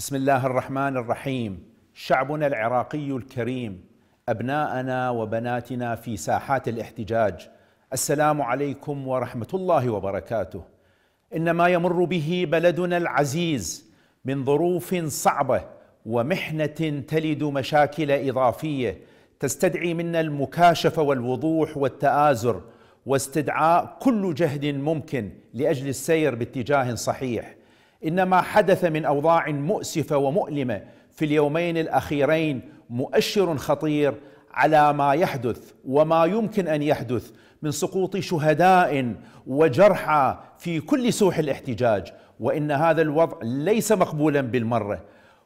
بسم الله الرحمن الرحيم شعبنا العراقي الكريم ابناءنا وبناتنا في ساحات الاحتجاج السلام عليكم ورحمه الله وبركاته ان ما يمر به بلدنا العزيز من ظروف صعبه ومحنه تلد مشاكل اضافيه تستدعي منا المكاشفه والوضوح والتآزر واستدعاء كل جهد ممكن لاجل السير باتجاه صحيح إن ما حدث من أوضاع مؤسفة ومؤلمة في اليومين الأخيرين مؤشر خطير على ما يحدث وما يمكن أن يحدث من سقوط شهداء وجرحى في كل سوح الاحتجاج وإن هذا الوضع ليس مقبولا بالمرة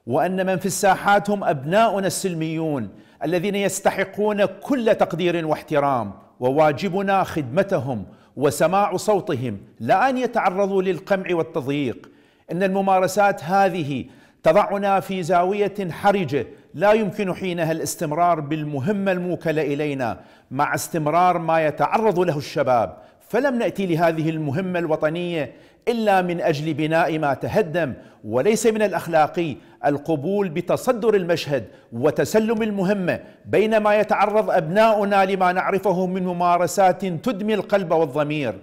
وأن من في الساحات هم أبناؤنا السلميون الذين يستحقون كل تقدير واحترام وواجبنا خدمتهم وسماع صوتهم لا أن يتعرضوا للقمع والتضييق ان الممارسات هذه تضعنا في زاويه حرجه لا يمكن حينها الاستمرار بالمهمه الموكله الينا مع استمرار ما يتعرض له الشباب فلم ناتي لهذه المهمه الوطنيه الا من اجل بناء ما تهدم وليس من الاخلاقي القبول بتصدر المشهد وتسلم المهمه بينما يتعرض ابناؤنا لما نعرفه من ممارسات تدمي القلب والضمير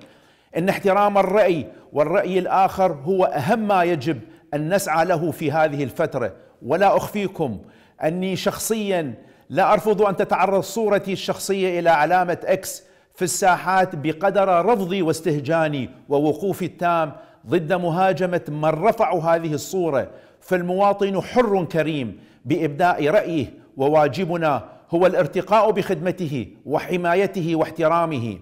ان احترام الراي والراي الاخر هو اهم ما يجب ان نسعى له في هذه الفتره ولا اخفيكم اني شخصيا لا ارفض ان تتعرض صورتي الشخصيه الى علامه اكس في الساحات بقدر رفضي واستهجاني ووقوفي التام ضد مهاجمه من رفعوا هذه الصوره فالمواطن حر كريم بابداء رايه وواجبنا هو الارتقاء بخدمته وحمايته واحترامه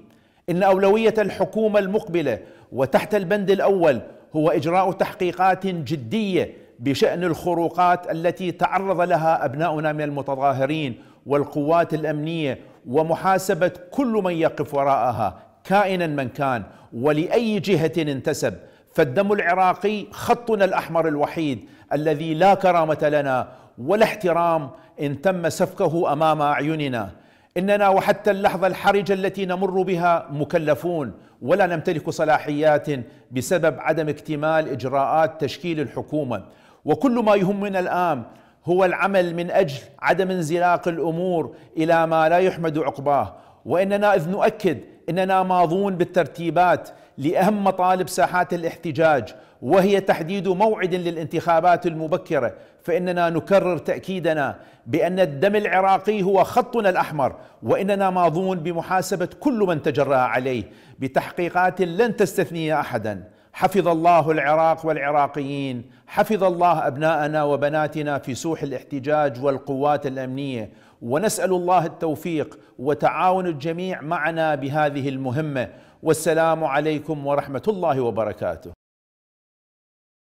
إن أولوية الحكومة المقبلة وتحت البند الأول هو إجراء تحقيقات جدية بشأن الخروقات التي تعرض لها أبناؤنا من المتظاهرين والقوات الأمنية ومحاسبة كل من يقف وراءها كائنا من كان ولأي جهة انتسب فالدم العراقي خطنا الأحمر الوحيد الذي لا كرامة لنا ولا احترام إن تم سفكه أمام أعيننا اننا وحتى اللحظه الحرجه التي نمر بها مكلفون ولا نمتلك صلاحيات بسبب عدم اكتمال اجراءات تشكيل الحكومه وكل ما يهمنا الان هو العمل من اجل عدم انزلاق الامور الى ما لا يحمد عقباه واننا اذ نؤكد اننا ماضون بالترتيبات لاهم مطالب ساحات الاحتجاج وهي تحديد موعد للانتخابات المبكره فاننا نكرر تاكيدنا بان الدم العراقي هو خطنا الاحمر واننا ماضون بمحاسبه كل من تجرا عليه بتحقيقات لن تستثني احدا حفظ الله العراق والعراقيين حفظ الله ابناءنا وبناتنا في سوح الاحتجاج والقوات الامنيه ونسال الله التوفيق وتعاون الجميع معنا بهذه المهمه والسلام عليكم ورحمه الله وبركاته